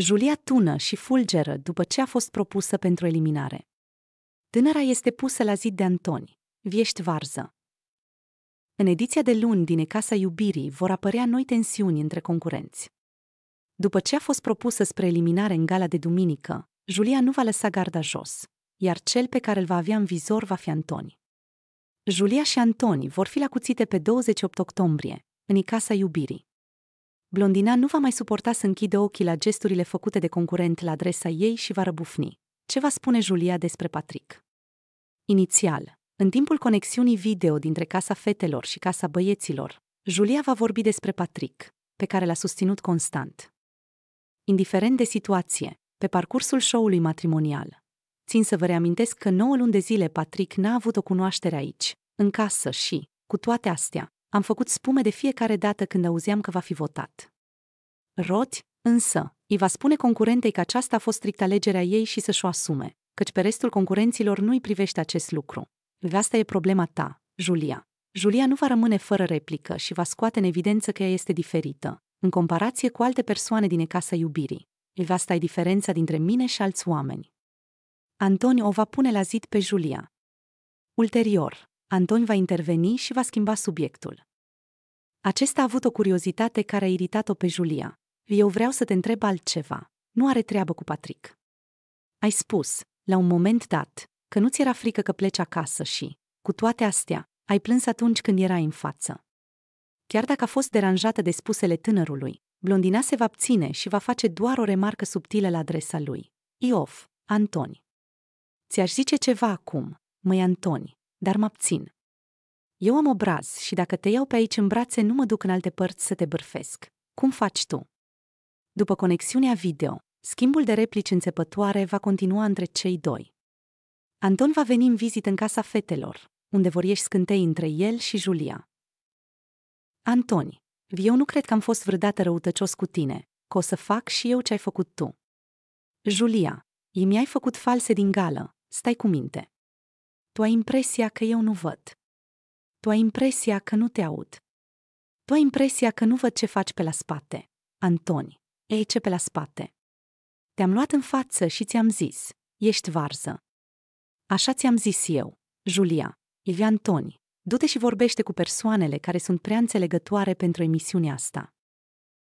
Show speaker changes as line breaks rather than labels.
Julia tună și fulgeră după ce a fost propusă pentru eliminare. Tânăra este pusă la zid de Antoni, Viești Varză. În ediția de luni din Casa Iubirii vor apărea noi tensiuni între concurenți. După ce a fost propusă spre eliminare în gala de duminică, Julia nu va lăsa garda jos, iar cel pe care îl va avea în vizor va fi Antoni. Julia și Antoni vor fi la cuțite pe 28 octombrie, în Casa Iubirii blondina nu va mai suporta să închidă ochii la gesturile făcute de concurent la adresa ei și va răbufni. Ce va spune Julia despre Patrick? Inițial, în timpul conexiunii video dintre Casa Fetelor și Casa Băieților, Julia va vorbi despre Patrick, pe care l-a susținut constant. Indiferent de situație, pe parcursul show-ului matrimonial, țin să vă reamintesc că 9 luni de zile Patrick n-a avut o cunoaștere aici, în casă și, cu toate astea, am făcut spume de fiecare dată când auzeam că va fi votat. Roth, însă, îi va spune concurentei că aceasta a fost strict alegerea ei și să-și o asume, căci pe restul concurenților nu-i privește acest lucru. Asta e problema ta, Julia. Julia nu va rămâne fără replică și va scoate în evidență că ea este diferită, în comparație cu alte persoane din casa iubirii. Asta e diferența dintre mine și alți oameni. Antoni o va pune la zid pe Julia. Ulterior, Antoni va interveni și va schimba subiectul. Acesta a avut o curiozitate care a iritat-o pe Julia. Eu vreau să te întreb altceva. Nu are treabă cu Patrick. Ai spus, la un moment dat, că nu ți era frică că pleci acasă și, cu toate astea, ai plâns atunci când erai în față. Chiar dacă a fost deranjată de spusele tânărului, blondina se va abține și va face doar o remarcă subtilă la adresa lui. Iof, Antoni. Ți-aș zice ceva acum, măi Antoni, dar mă abțin. Eu am obraz și dacă te iau pe aici în brațe, nu mă duc în alte părți să te bârfesc. Cum faci tu? După conexiunea video, schimbul de replici înțepătoare va continua între cei doi. Anton va veni în vizită în casa fetelor, unde vor ieși scântei între el și Julia. Antoni, eu nu cred că am fost vreodată răutăcios cu tine, că o să fac și eu ce ai făcut tu. Julia, îmi ai făcut false din gală, stai cu minte. Tu ai impresia că eu nu văd tu ai impresia că nu te aud. Tu ai impresia că nu văd ce faci pe la spate. Antoni, ei ce pe la spate? Te-am luat în față și ți-am zis, ești varză. Așa ți-am zis eu, Julia, Ivi Antoni, du-te și vorbește cu persoanele care sunt prea înțelegătoare pentru emisiunea asta.